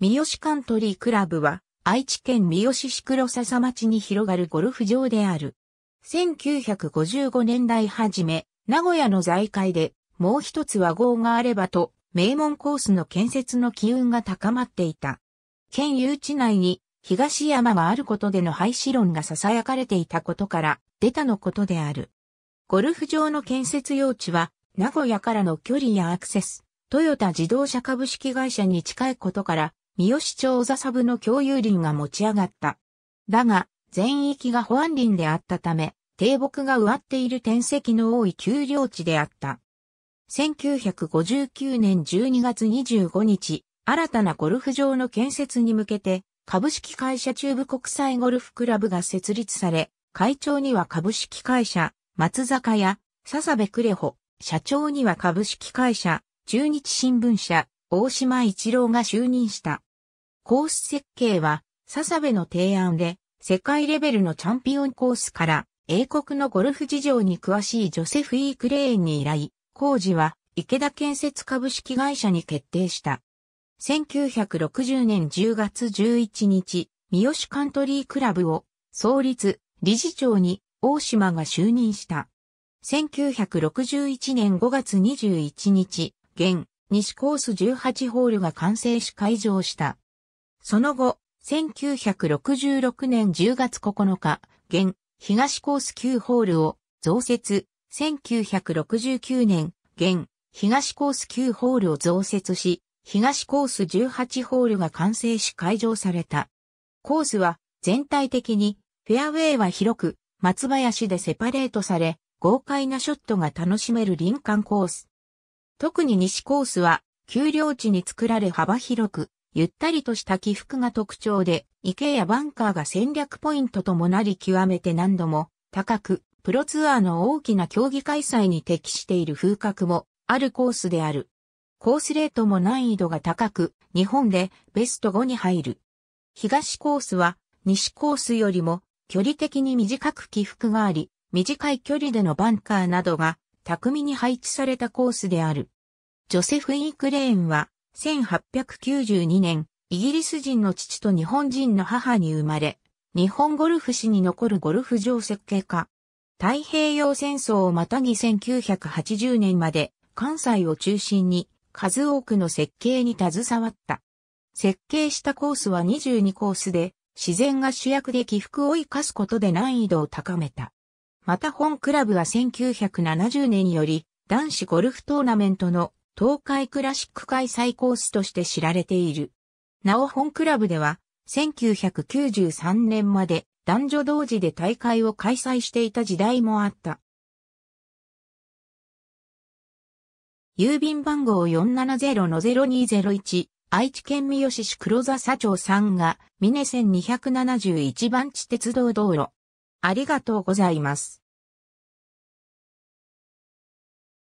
三好カントリークラブは、愛知県三好市黒笹町に広がるゴルフ場である。1955年代初め、名古屋の財界で、もう一つ和合があればと、名門コースの建設の機運が高まっていた。県有地内に、東山があることでの廃止論が囁かれていたことから、出たのことである。ゴルフ場の建設用地は、名古屋からの距離やアクセス、トヨタ自動車株式会社に近いことから、三好町小笹部の共有林が持ち上がった。だが、全域が保安林であったため、低木が植わっている天石の多い丘陵地であった。1959年12月25日、新たなゴルフ場の建設に向けて、株式会社中部国際ゴルフクラブが設立され、会長には株式会社、松坂屋、笹部クレホ、社長には株式会社、中日新聞社、大島一郎が就任した。コース設計は、笹部の提案で、世界レベルのチャンピオンコースから、英国のゴルフ事情に詳しいジョセフ・イークレーンに依頼、工事は、池田建設株式会社に決定した。1960年10月11日、三好カントリークラブを創立、理事長に大島が就任した。1961年5月21日、現、西コース18ホールが完成し開場した。その後、1966年10月9日、現、東コース9ホールを増設、1969年、現、東コース9ホールを増設し、東コース18ホールが完成し開場された。コースは全体的にフェアウェイは広く松林でセパレートされ豪快なショットが楽しめる林間コース。特に西コースは丘陵地に作られ幅広くゆったりとした起伏が特徴で、池やバンカーが戦略ポイントともなり極めて何度も高く、プロツアーの大きな競技開催に適している風格もあるコースである。コースレートも難易度が高く、日本でベスト5に入る。東コースは西コースよりも距離的に短く起伏があり、短い距離でのバンカーなどが巧みに配置されたコースである。ジョセフ・イークレーンは1892年、イギリス人の父と日本人の母に生まれ、日本ゴルフ史に残るゴルフ場設計家。太平洋戦争をまたぎ1980年まで関西を中心に数多くの設計に携わった。設計したコースは22コースで、自然が主役で起伏を生かすことで難易度を高めた。また本クラブは1970年より男子ゴルフトーナメントの東海クラシック開催コースとして知られている。なお本クラブでは、1993年まで男女同時で大会を開催していた時代もあった。郵便番号470-0201、愛知県三好市黒座佐町さんが、峰線271番地鉄道道路。ありがとうございます。